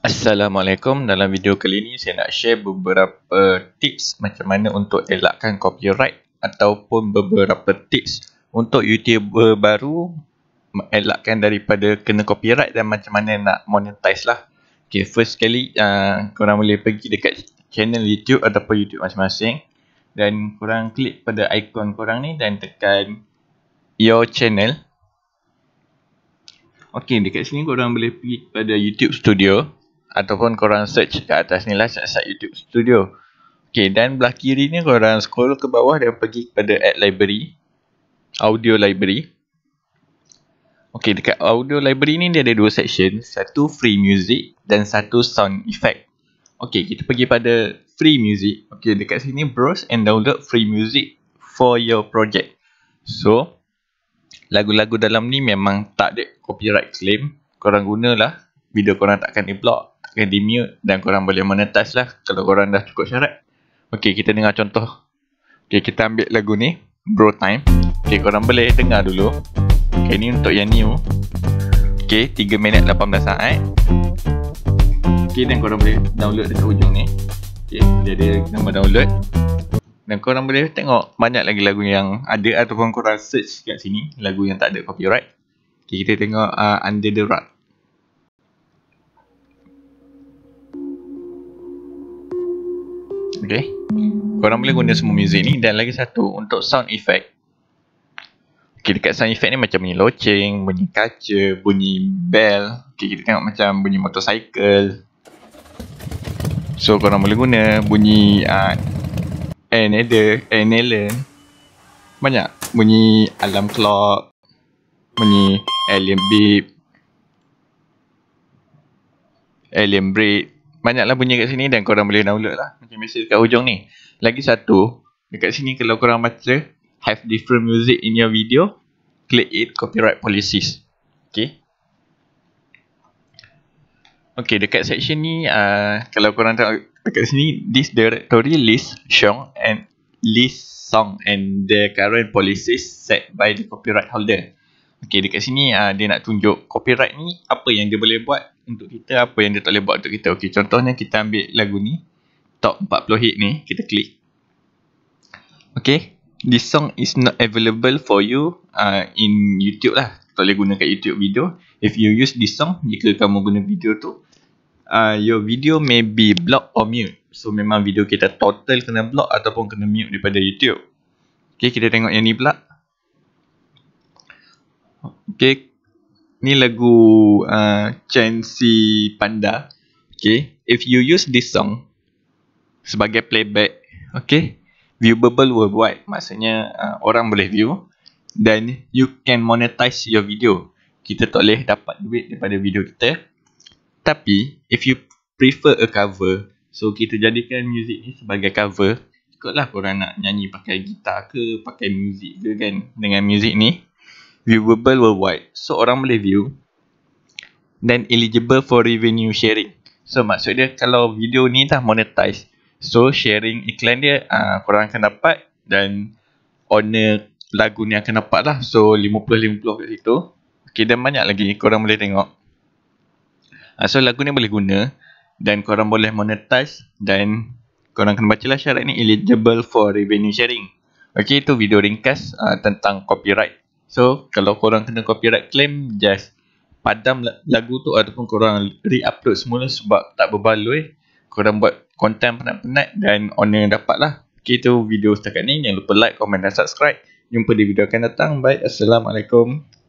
Assalamualaikum. Dalam video kali ini saya nak share beberapa tips macam mana untuk elakkan copyright ataupun beberapa tips untuk YouTuber baru elakkan daripada kena copyright dan macam mana nak monetize lah. Okay, first sekali uh, korang boleh pergi dekat channel YouTube ataupun YouTube masing-masing dan korang klik pada ikon korang ni dan tekan your channel. Okay, dekat sini korang boleh pergi pada YouTube Studio ataupun korang search kat atas ni lah siasat YouTube Studio Okay dan belah kiri ni korang scroll ke bawah dan pergi kepada add library audio library Okay dekat audio library ni dia ada dua section satu free music dan satu sound effect Okay kita pergi pada free music Okay dekat sini browse and download free music for your project so lagu-lagu dalam ni memang tak ada copyright claim korang gunalah video korang takkan di block akan di mute dan korang boleh monetize lah Kalau korang dah cukup syarat Okay kita dengar contoh Okay kita ambil lagu ni Bro Time Okay korang boleh dengar dulu Okay ni untuk yang new Okay 3 minit 18 saat Okay dan korang boleh download dekat ujung ni Okay dia ada nama download Dan korang boleh tengok banyak lagi lagu yang ada Ataupun korang search kat sini Lagu yang tak ada copyright Okay kita tengok uh, Under The Rock okay. Korang boleh guna semua music ni dan lagi satu untuk sound effect Okay, dekat sound effect ni macam bunyi loceng, bunyi kaca, bunyi bell Okay, kita tengok macam bunyi motorcycle So, korang boleh guna bunyi uh, air nether, air Banyak, bunyi alarm clock Bunyi alien beep Alien breathe banyaklah bunyi kat sini dan korang boleh download lah macam mesej kat hujung ni lagi satu dekat sini kalau korang baca have different music in your video click it copyright policies Okay. Okay, dekat section ni, uh, kalau korang tengok dekat sini, this directory list song and list song and the current policies set by the copyright holder. Okay, dekat sini uh, dia nak tunjuk copyright ni apa yang dia boleh buat untuk kita, apa yang dia tak boleh buat untuk kita. Okay, contohnya kita ambil lagu ni, top 40 hit ni, kita klik. Okay, this song is not available for you uh, in YouTube lah. Tak boleh guna kat YouTube video. If you use this song, jika kamu guna video tu, uh, your video may be blocked or mute. So, memang video kita total kena block ataupun kena mute daripada YouTube. Okay, kita tengok yang ni pula. Okay. Ni lagu uh, Chen Si Panda. Okay. If you use this song sebagai playback, okay. Viewable worldwide. Maksudnya uh, orang boleh view. Then you can monetize your video. Kita tak boleh dapat duit daripada video kita. Tapi, if you prefer a cover, so kita jadikan music ni sebagai cover, ikutlah korang nak nyanyi pakai gitar ke, pakai music ke kan, dengan music ni viewable worldwide. So orang boleh view dan eligible for revenue sharing. So maksud dia kalau video ni dah monetize. So sharing iklan dia uh, korang akan dapat dan owner lagu ni akan dapat lah. So 50-50 kat situ. Okay dan banyak lagi korang boleh tengok. Uh, so lagu ni boleh guna dan korang boleh monetize dan korang kena baca lah syarat ni eligible for revenue sharing. Okay itu video ringkas uh, tentang copyright. So, kalau korang kena copyright claim, just padam lagu tu ataupun korang re-upload semula sebab tak berbaloi. Korang buat konten penat-penat dan on yang dapat lah. Okay, tu video setakat ni. Jangan lupa like, komen dan subscribe. Jumpa di video akan datang. Bye. Assalamualaikum.